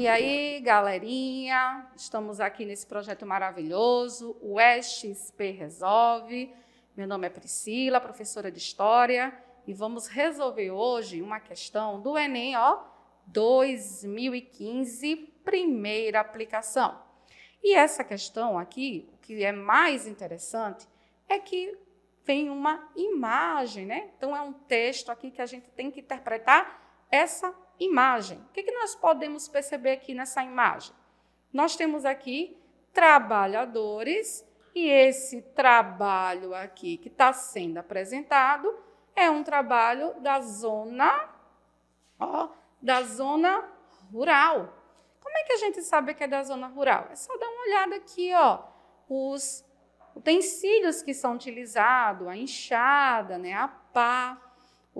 E aí, galerinha, estamos aqui nesse projeto maravilhoso, o XP Resolve. Meu nome é Priscila, professora de História, e vamos resolver hoje uma questão do Enem, ó, 2015, primeira aplicação. E essa questão aqui, o que é mais interessante, é que tem uma imagem, né? Então é um texto aqui que a gente tem que interpretar essa imagem. O que, é que nós podemos perceber aqui nessa imagem? Nós temos aqui trabalhadores e esse trabalho aqui que está sendo apresentado é um trabalho da zona, ó, da zona rural. Como é que a gente sabe que é da zona rural? É só dar uma olhada aqui, ó, os utensílios que são utilizados, a enxada, né, a pá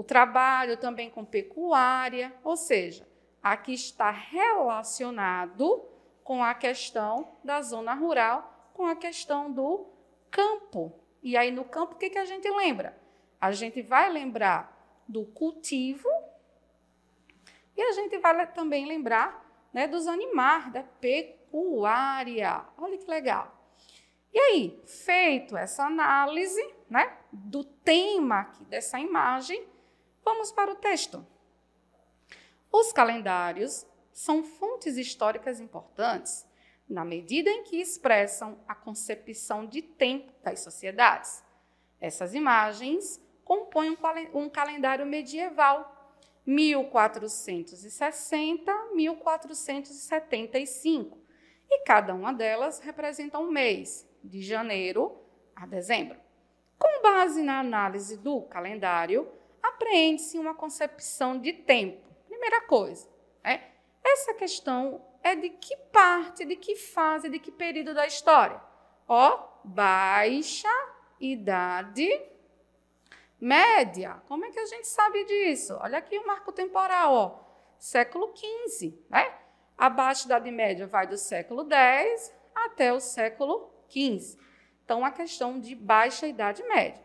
o trabalho também com pecuária, ou seja, aqui está relacionado com a questão da zona rural, com a questão do campo. E aí no campo o que, que a gente lembra? A gente vai lembrar do cultivo e a gente vai também lembrar né, dos animais, da pecuária. Olha que legal. E aí, feito essa análise né, do tema aqui dessa imagem, Vamos para o texto. Os calendários são fontes históricas importantes na medida em que expressam a concepção de tempo das sociedades. Essas imagens compõem um, calendário medieval 1460-1475 e cada uma delas representa um mês, de janeiro a dezembro. Com base na análise do calendário, aprende-se uma concepção de tempo. Primeira coisa, né? essa questão é de que parte, de que fase, de que período da história? Ó, baixa idade média. Como é que a gente sabe disso? Olha aqui o marco temporal, ó, século XV, né? A baixa idade média vai do século X até o século XV. Então, a questão de baixa idade média.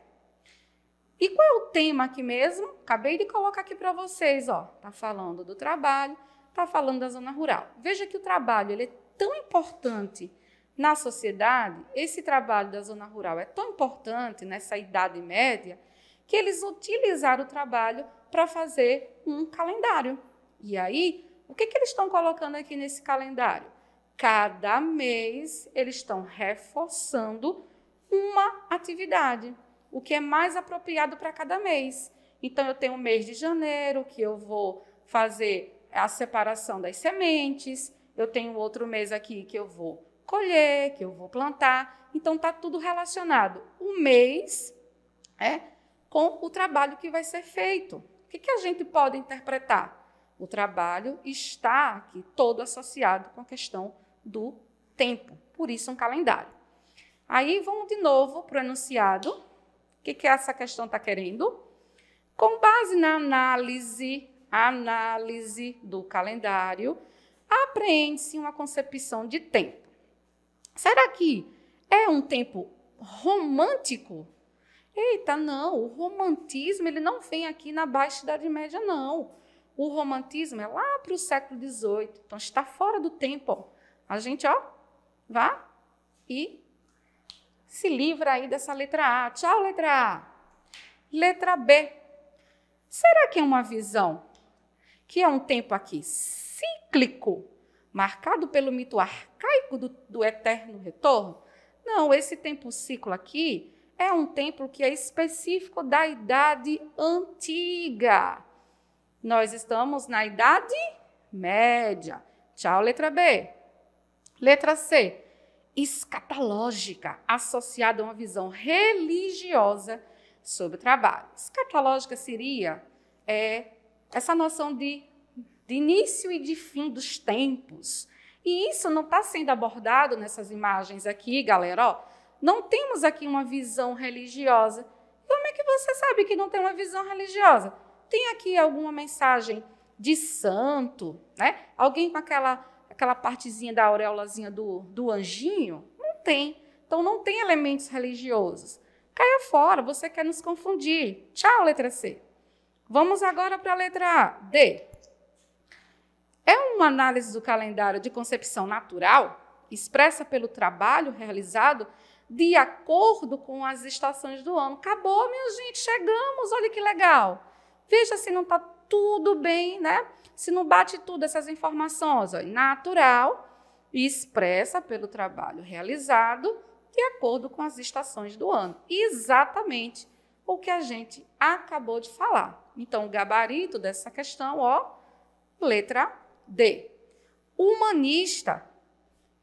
E qual é o tema aqui mesmo? Acabei de colocar aqui para vocês, ó. Tá falando do trabalho, tá falando da zona rural. Veja que o trabalho ele é tão importante na sociedade, esse trabalho da zona rural é tão importante nessa idade média que eles utilizaram o trabalho para fazer um calendário. E aí, o que, que eles estão colocando aqui nesse calendário? Cada mês eles estão reforçando uma atividade o que é mais apropriado para cada mês. Então, eu tenho o mês de janeiro, que eu vou fazer a separação das sementes, eu tenho outro mês aqui que eu vou colher, que eu vou plantar. Então, está tudo relacionado. O mês é com o trabalho que vai ser feito. O que, que a gente pode interpretar? O trabalho está aqui todo associado com a questão do tempo, por isso um calendário. Aí vamos de novo para o enunciado que, que essa questão está querendo? Com base na análise, análise do calendário, apreende-se uma concepção de tempo. Será que é um tempo romântico? Eita, não, o romantismo ele não vem aqui na Baixa Idade Média, não. O romantismo é lá para o século XVIII, então está fora do tempo. A gente, ó, vá e se livra aí dessa letra A. Tchau, letra A. Letra B. Será que é uma visão que é um tempo aqui cíclico, marcado pelo mito arcaico do, do eterno retorno? Não, esse tempo ciclo aqui é um tempo que é específico da idade antiga. Nós estamos na idade média. Tchau, letra B. Letra C escatológica associada a uma visão religiosa sobre o trabalho. Escatológica seria é, essa noção de, de início e de fim dos tempos. E isso não está sendo abordado nessas imagens aqui, galera. Ó, não temos aqui uma visão religiosa. Como é que você sabe que não tem uma visão religiosa? Tem aqui alguma mensagem de santo, né? Alguém com aquela aquela partezinha da auréolazinha do, do anjinho? Não tem. Então não tem elementos religiosos. Caia fora, você quer nos confundir. Tchau, letra C. Vamos agora para a letra A, D. É uma análise do calendário de concepção natural, expressa pelo trabalho realizado de acordo com as estações do ano. Acabou, minha gente, chegamos, olha que legal. Veja se não está tudo bem, né? Se não bate tudo essas informações, ó, natural e expressa pelo trabalho realizado de acordo com as estações do ano. Exatamente o que a gente acabou de falar. Então, o gabarito dessa questão, ó, letra D. Humanista,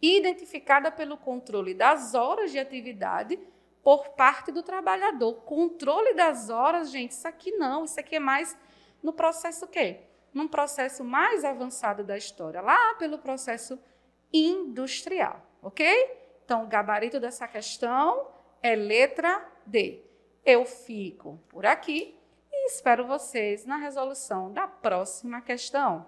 identificada pelo controle das horas de atividade por parte do trabalhador. Controle das horas, gente, isso aqui não, isso aqui é mais no processo quê? Num processo mais avançado da história, lá pelo processo industrial, ok? Então, o gabarito dessa questão é letra D. Eu fico por aqui e espero vocês na resolução da próxima questão.